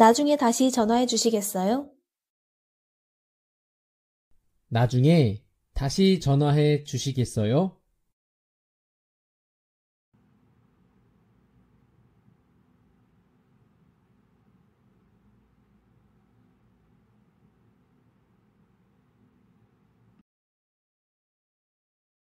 나중에 다시 전화해 주시겠어요? 나중에 다시 전화해 주시겠어요?